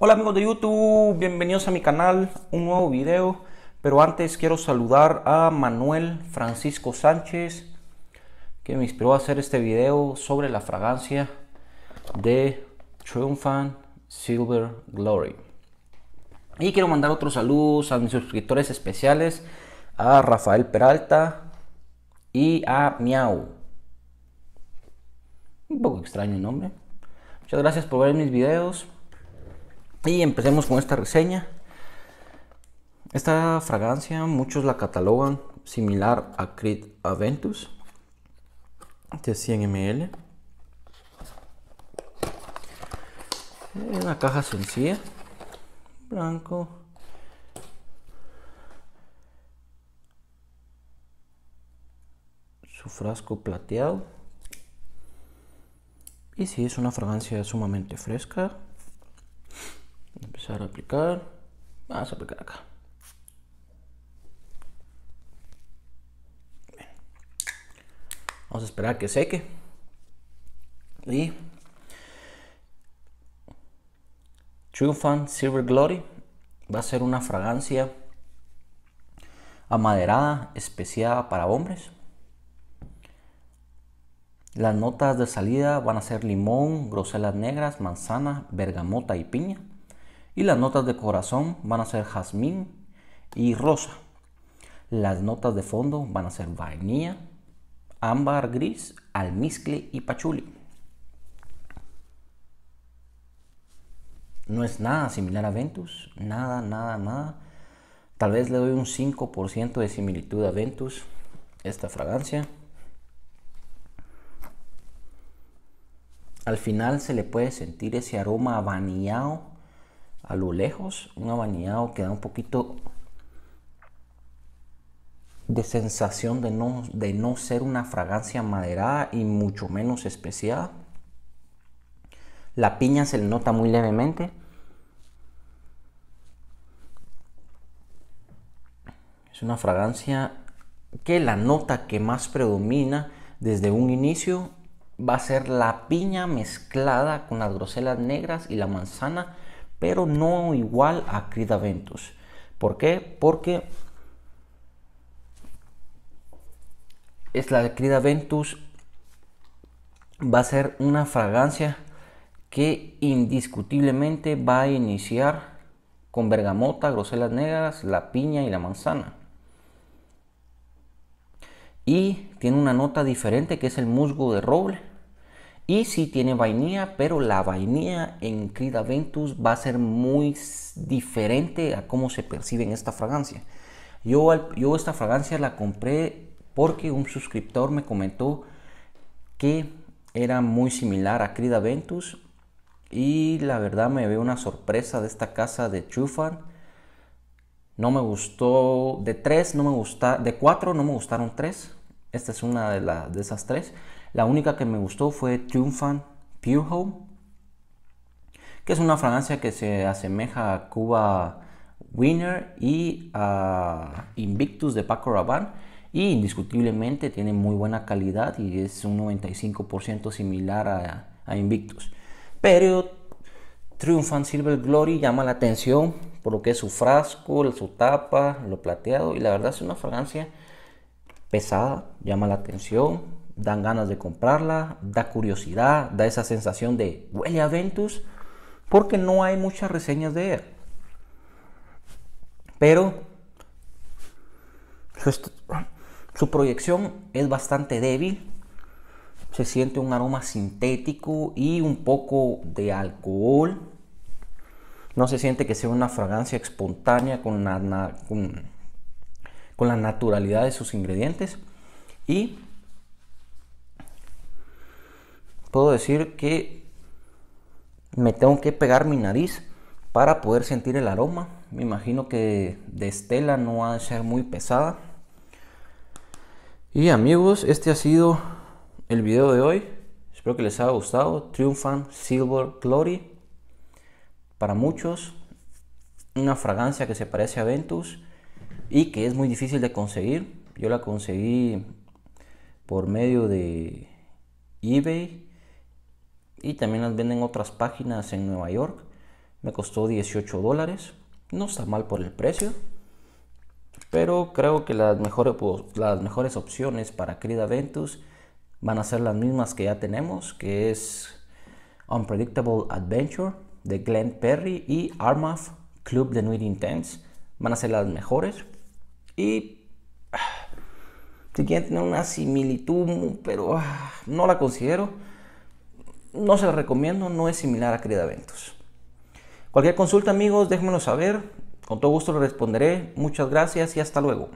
Hola amigos de YouTube, bienvenidos a mi canal, un nuevo video, pero antes quiero saludar a Manuel Francisco Sánchez, que me inspiró a hacer este video sobre la fragancia de Triumphant Silver Glory. Y quiero mandar otros saludos a mis suscriptores especiales, a Rafael Peralta y a Miau. Un poco extraño el nombre. Muchas gracias por ver mis videos. Y empecemos con esta reseña. Esta fragancia muchos la catalogan similar a Creed Aventus de 100 ml. Una caja sencilla, blanco. Su frasco plateado. Y si es una fragancia sumamente fresca, empezar a aplicar. Vamos a aplicar acá. Vamos a esperar que seque. Y Fun Silver Glory va a ser una fragancia amaderada especiada para hombres. Las notas de salida van a ser limón, groselas negras, manzana, bergamota y piña. Y las notas de corazón van a ser jazmín y rosa. Las notas de fondo van a ser vainilla, ámbar gris, almizcle y pachuli. No es nada similar a Ventus, nada, nada, nada. Tal vez le doy un 5% de similitud a Ventus esta fragancia. Al final se le puede sentir ese aroma vanillado a lo lejos un abanillado que da un poquito de sensación de no, de no ser una fragancia maderada y mucho menos especiada. La piña se le nota muy levemente. Es una fragancia que la nota que más predomina desde un inicio va a ser la piña mezclada con las groselas negras y la manzana pero no igual a Ventus. ¿Por qué? Porque es la Ventus va a ser una fragancia que indiscutiblemente va a iniciar con bergamota, groselas negras, la piña y la manzana. Y tiene una nota diferente que es el musgo de roble y sí tiene vainilla, pero la vainilla en Crida Ventus va a ser muy diferente a cómo se percibe en esta fragancia. Yo, esta fragancia la compré porque un suscriptor me comentó que era muy similar a Crida Ventus y la verdad me veo una sorpresa de esta casa de Chufan. No me gustó de tres, no me gusta de cuatro, no me gustaron tres. Esta es una de, de esas tres. La única que me gustó fue Triumphant Pure Home, que es una fragancia que se asemeja a Cuba Winner y a Invictus de Paco Rabanne y indiscutiblemente tiene muy buena calidad y es un 95% similar a, a, Invictus. Pero Triumphant Silver Glory llama la atención por lo que es su frasco, su tapa, lo plateado y la verdad es una fragancia pesada, llama la atención, dan ganas de comprarla, da curiosidad, da esa sensación de huella Ventus, porque no hay muchas reseñas de él. Pero su, proyección es bastante débil, se siente un aroma sintético y un poco de alcohol. No se siente que sea una fragancia espontánea con la, con la naturalidad de sus ingredientes. Y puedo decir que me tengo que pegar mi nariz para poder sentir el aroma. Me imagino que de estela no va a ser muy pesada. Y amigos, este ha sido el video de hoy. Espero que les haya gustado. Triumphant Silver Glory. Para muchos, una fragancia que se parece a Ventus y que es muy difícil de conseguir. Yo la conseguí por medio de eBay y también las venden otras páginas en Nueva York. Me costó 18 dólares. No está mal por el precio. Pero creo que las mejores, pues, las mejores opciones para Creed Aventus van a ser las mismas que ya tenemos, que es Unpredictable Adventure de Glenn Perry y Armaf Club de Nuit Intense. Van a ser las mejores. Y ah, si quieren tener una similitud, pero ah, no la considero no se lo recomiendo, no es similar a crear Ventus. Cualquier consulta amigos, déjenmelo saber, con todo gusto lo responderé. Muchas gracias y hasta luego.